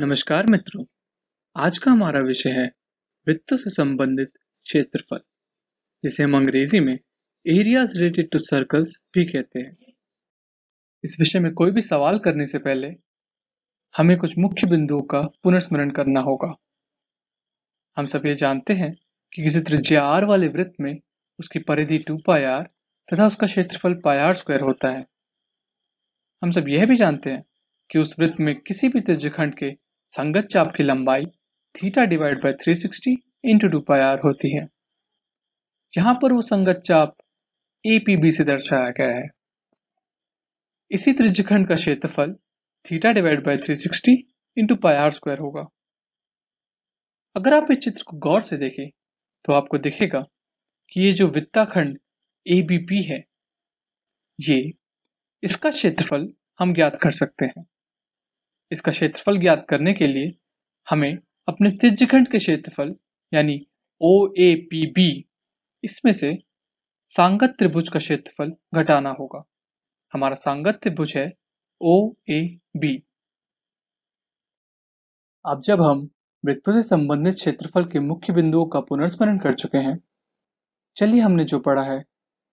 नमस्कार मित्रों आज का हमारा विषय है वित्त से संबंधित क्षेत्रफल जिसे हम अंग्रेजी में एरियाज रिलेटेड टू सर्कल्स भी कहते हैं इस विषय में कोई भी सवाल करने से पहले हमें कुछ मुख्य बिंदुओं का पुनर्स्मरण करना होगा हम सब ये जानते हैं कि किसी त्रिज्या आर वाले वृत्त में उसकी परिधि टू पाई आर तथा उसका क्षेत्रफल पाई आर स्क्वायर होता है हम सब यह भी जानते हैं कि उस वृत्त में किसी भी त्रिज्यखंड के संगत चाप की लंबाई theta divide by 360 into two pi R होती है यहां पर वो संगत चाप ए से दर्शाया गया है इसी त्रिज्यखंड का क्षेत्रफल theta divide by 360 sixty into pi R square होगा अगर आप इस चित्र को गौर से देखें तो आपको दिखेगा कि ये जो वित्ताखंड ए बी पी है ये इसका क्षेत्रफल हम ज्ञात कर सकते हैं इसका क्षेत्रफल ज्ञात करने के लिए हमें अपने त्रिज्यखंड के क्षेत्रफल यानी ओ ए पी बी इसमें से सांगत त्रिभुज का क्षेत्रफल घटाना होगा हमारा सांगत त्रिभुज है ओ ए बी अब जब हम वृत्तों से संबंधित क्षेत्रफल के मुख्य बिंदुओं का पुनर्स्मरण कर चुके हैं चलिए हमने जो पढ़ा है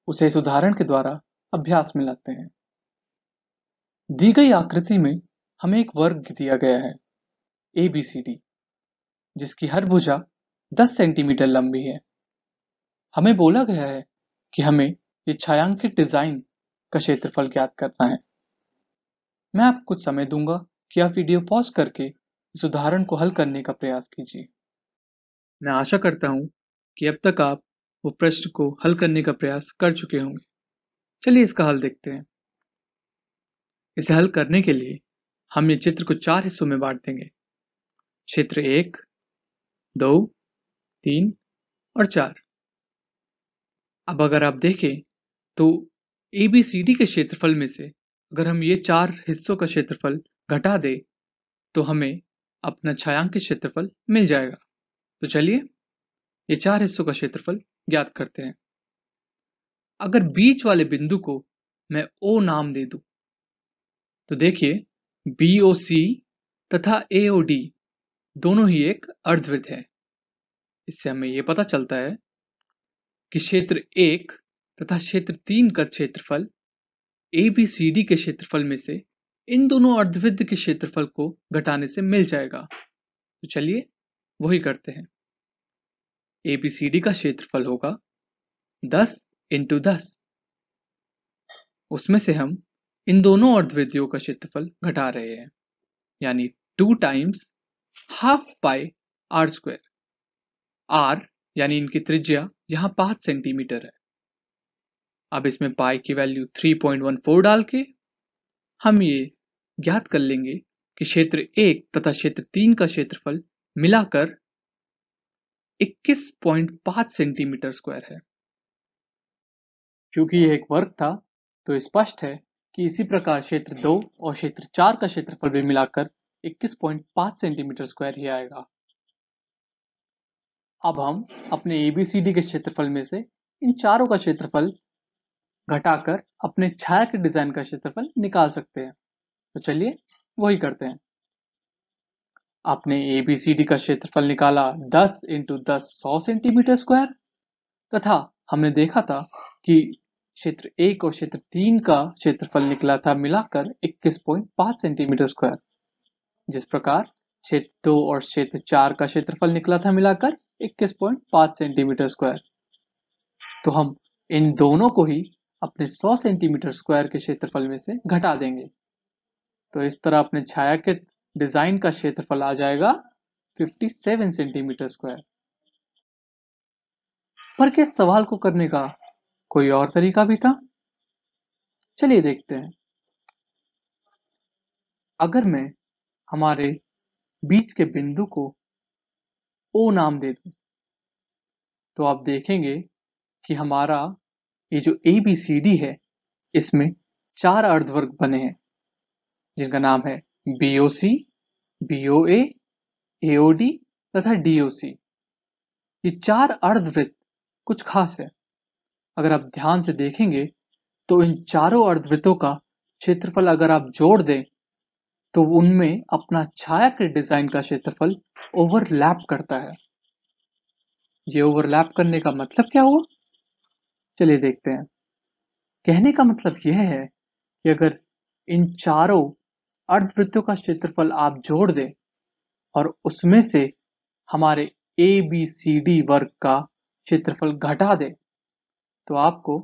उसे इस उदाहरण के द्वारा अभ्यास में लाते हैं दी गई आकृति में हमें एक वर्ग दिया गया है ए बी सी डी जिसकी हर भुजा 10 सेंटीमीटर लंबी है हमें बोला गया है कि हमें ये छायांकित डिजाइन का क्षेत्रफल ज्ञात करना है मैं आपको कुछ समय दूंगा कि आप वीडियो पॉज करके इस उदाहरण को हल करने का प्रयास कीजिए मैं आशा करता हूं कि अब तक आप वो प्रश्न को हल करने का प्रयास कर चुके होंगे चलिए इसका हल देखते हैं इसे हल करने के लिए हम ये चित्र को चार हिस्सों में बांट देंगे क्षेत्र एक दो तीन और चार अब अगर आप देखें तो ए बी सी डी के क्षेत्रफल में से अगर हम ये चार हिस्सों का क्षेत्रफल घटा दें तो हमें अपना छायांकित क्षेत्रफल मिल जाएगा तो चलिए ये चार हिस्सों का क्षेत्रफल ज्ञात करते हैं अगर बीच वाले बिंदु को मैं ओ नाम दे दूं, तो देखिए सी तथा एओडी दोनों ही एक अर्धवृत्त है इससे हमें यह पता चलता है कि क्षेत्र एक तथा क्षेत्र तीन का क्षेत्रफल ए बी सी डी के क्षेत्रफल में से इन दोनों अर्धवृत्त के क्षेत्रफल को घटाने से मिल जाएगा तो चलिए वही करते हैं ए बी सी डी का क्षेत्रफल होगा दस इंटू दस उसमें से हम इन दोनों अर्धवृत्तियों का क्षेत्रफल घटा रहे हैं यानी two times half pi R square R यानी इनकी त्रिज्या यहां पांच सेंटीमीटर है अब इसमें पाई की वैल्यू 3.14 डाल के हम ये ज्ञात कर लेंगे कि क्षेत्र एक तथा क्षेत्र तीन का क्षेत्रफल मिलाकर 21.5 सेंटीमीटर स्क्वायर है क्योंकि यह एक वर्ग था तो स्पष्ट है कि इसी प्रकार क्षेत्र दो और क्षेत्र चार का क्षेत्रफल भी मिलाकर 21.5 सेंटीमीटर स्क्वायर ही आएगा अब हम अपने एबीसीडी के क्षेत्रफल में से इन चारों का क्षेत्रफल घटाकर अपने छाया के डिजाइन का क्षेत्रफल निकाल सकते हैं तो चलिए वही करते हैं आपने एबीसीडी का क्षेत्रफल निकाला 10 इंटू दस सौ सेंटीमीटर स्क्वायर तथा हमने देखा था कि क्षेत्र एक और क्षेत्र तीन का क्षेत्रफल निकला था मिलाकर 21.5 सेंटीमीटर स्क्वायर जिस प्रकार क्षेत्र दो और क्षेत्र चार का क्षेत्रफल निकला था मिलाकर 21.5 सेंटीमीटर स्क्वायर तो हम इन दोनों को ही अपने 100 सेंटीमीटर स्क्वायर के क्षेत्रफल में से घटा देंगे तो इस तरह अपने छाया के डिजाइन का क्षेत्रफल आ जाएगा 57 सेंटीमीटर स्क्वायर पर के सवाल को करने का कोई और तरीका भी था चलिए देखते हैं अगर मैं हमारे बीच के बिंदु को ओ नाम दे दूं तो आप देखेंगे कि हमारा ये जो ए बी सी डी है इसमें चार अर्धवर्ग बने हैं जिनका नाम है B O C B O A O D तथा डी ओ सी ये चार अर्धवृत्त कुछ खास है अगर आप ध्यान से देखेंगे तो इन चारों अर्धवृत्तों का क्षेत्रफल अगर आप जोड़ दें तो उनमें अपना छाया के डिजाइन का क्षेत्रफल ओवरलैप करता है ये ओवरलैप करने का मतलब क्या हुआ चलिए देखते हैं कहने का मतलब यह है कि अगर इन चारों अर्धवृत्तों का क्षेत्रफल आप जोड़ दें और उसमें से हमारे ए बी सी डी वर्ग का क्षेत्रफल घटा दें तो आपको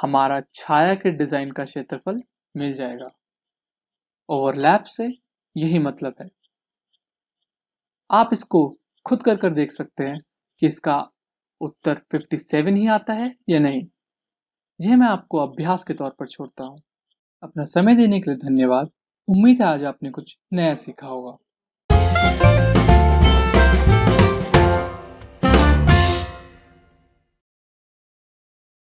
हमारा छाया के डिजाइन का क्षेत्रफल मिल जाएगा ओवरलैप से यही मतलब है आप इसको खुद कर कर देख सकते हैं कि इसका उत्तर 57 ही आता है या नहीं यह मैं आपको अभ्यास के तौर पर छोड़ता हूं अपना समय देने के लिए धन्यवाद उम्मीद है आज आपने कुछ नया सीखा होगा